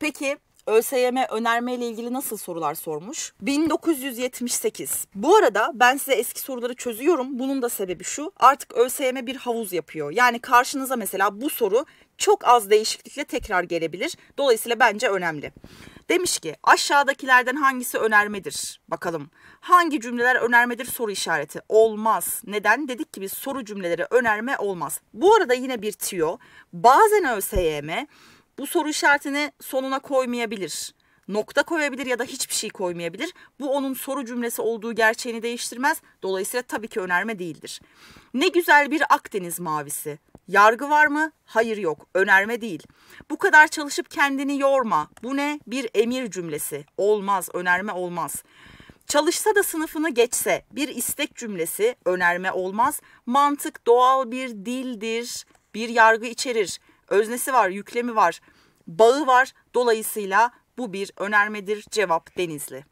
Peki ÖSYM önerme ile ilgili nasıl sorular sormuş? 1978. Bu arada ben size eski soruları çözüyorum. Bunun da sebebi şu. Artık ÖSYM bir havuz yapıyor. Yani karşınıza mesela bu soru çok az değişiklikle tekrar gelebilir. Dolayısıyla bence önemli. Demiş ki aşağıdakilerden hangisi önermedir? Bakalım. Hangi cümleler önermedir soru işareti. Olmaz. Neden? Dedik ki biz soru cümleleri önerme olmaz. Bu arada yine bir tüyo. Bazen ÖSYM bu soru işaretini sonuna koymayabilir. Nokta koyabilir ya da hiçbir şey koymayabilir. Bu onun soru cümlesi olduğu gerçeğini değiştirmez. Dolayısıyla tabii ki önerme değildir. Ne güzel bir Akdeniz mavisi. Yargı var mı? Hayır yok. Önerme değil. Bu kadar çalışıp kendini yorma. Bu ne? Bir emir cümlesi. Olmaz. Önerme olmaz. Çalışsa da sınıfını geçse bir istek cümlesi önerme olmaz. Mantık doğal bir dildir. Bir yargı içerir. Öznesi var, yüklemi var bağı var. Dolayısıyla bu bir önermedir. Cevap Denizli.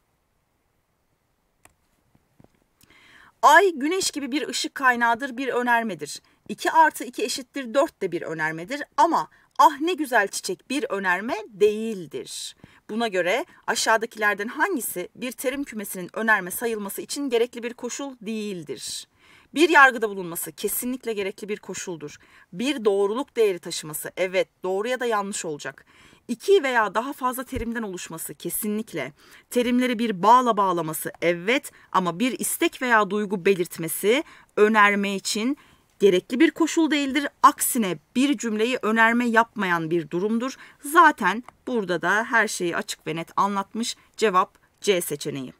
Ay güneş gibi bir ışık kaynağıdır, bir önermedir. 2 artı 2 eşittir 4 de bir önermedir ama ah ne güzel çiçek bir önerme değildir. Buna göre aşağıdakilerden hangisi bir terim kümesinin önerme sayılması için gerekli bir koşul değildir? Bir yargıda bulunması kesinlikle gerekli bir koşuldur. Bir doğruluk değeri taşıması evet doğru ya da yanlış olacak. İki veya daha fazla terimden oluşması kesinlikle. Terimleri bir bağla bağlaması evet ama bir istek veya duygu belirtmesi önerme için gerekli bir koşul değildir. Aksine bir cümleyi önerme yapmayan bir durumdur. Zaten burada da her şeyi açık ve net anlatmış cevap C seçeneği.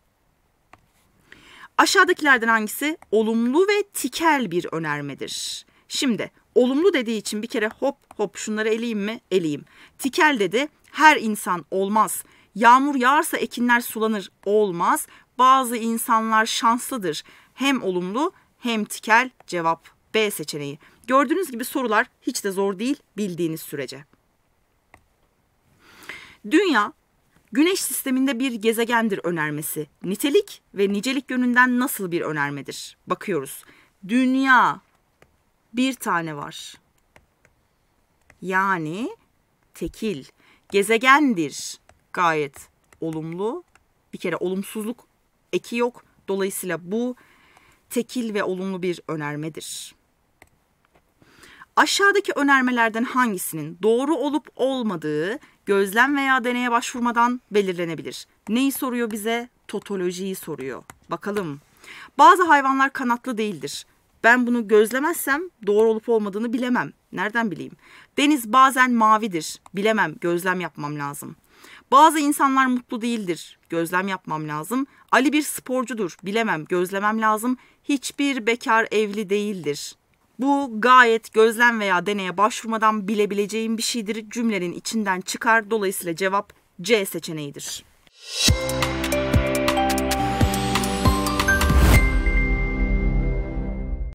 Aşağıdakilerden hangisi olumlu ve tikel bir önermedir? Şimdi olumlu dediği için bir kere hop hop şunları eleyim mi? Eleyim. Tikel dedi her insan olmaz. Yağmur yağarsa ekinler sulanır olmaz. Bazı insanlar şanslıdır. Hem olumlu hem tikel cevap B seçeneği. Gördüğünüz gibi sorular hiç de zor değil bildiğiniz sürece. Dünya Güneş sisteminde bir gezegendir önermesi. Nitelik ve nicelik yönünden nasıl bir önermedir? Bakıyoruz. Dünya bir tane var. Yani tekil. Gezegendir. Gayet olumlu. Bir kere olumsuzluk eki yok. Dolayısıyla bu tekil ve olumlu bir önermedir. Aşağıdaki önermelerden hangisinin doğru olup olmadığı gözlem veya deneye başvurmadan belirlenebilir? Neyi soruyor bize? Totolojiyi soruyor. Bakalım. Bazı hayvanlar kanatlı değildir. Ben bunu gözlemezsem doğru olup olmadığını bilemem. Nereden bileyim? Deniz bazen mavidir. Bilemem. Gözlem yapmam lazım. Bazı insanlar mutlu değildir. Gözlem yapmam lazım. Ali bir sporcudur. Bilemem. Gözlemem lazım. Hiçbir bekar evli değildir. Bu gayet gözlem veya deneye başvurmadan bilebileceğim bir şeydir. Cümlenin içinden çıkar. Dolayısıyla cevap C seçeneğidir. Müzik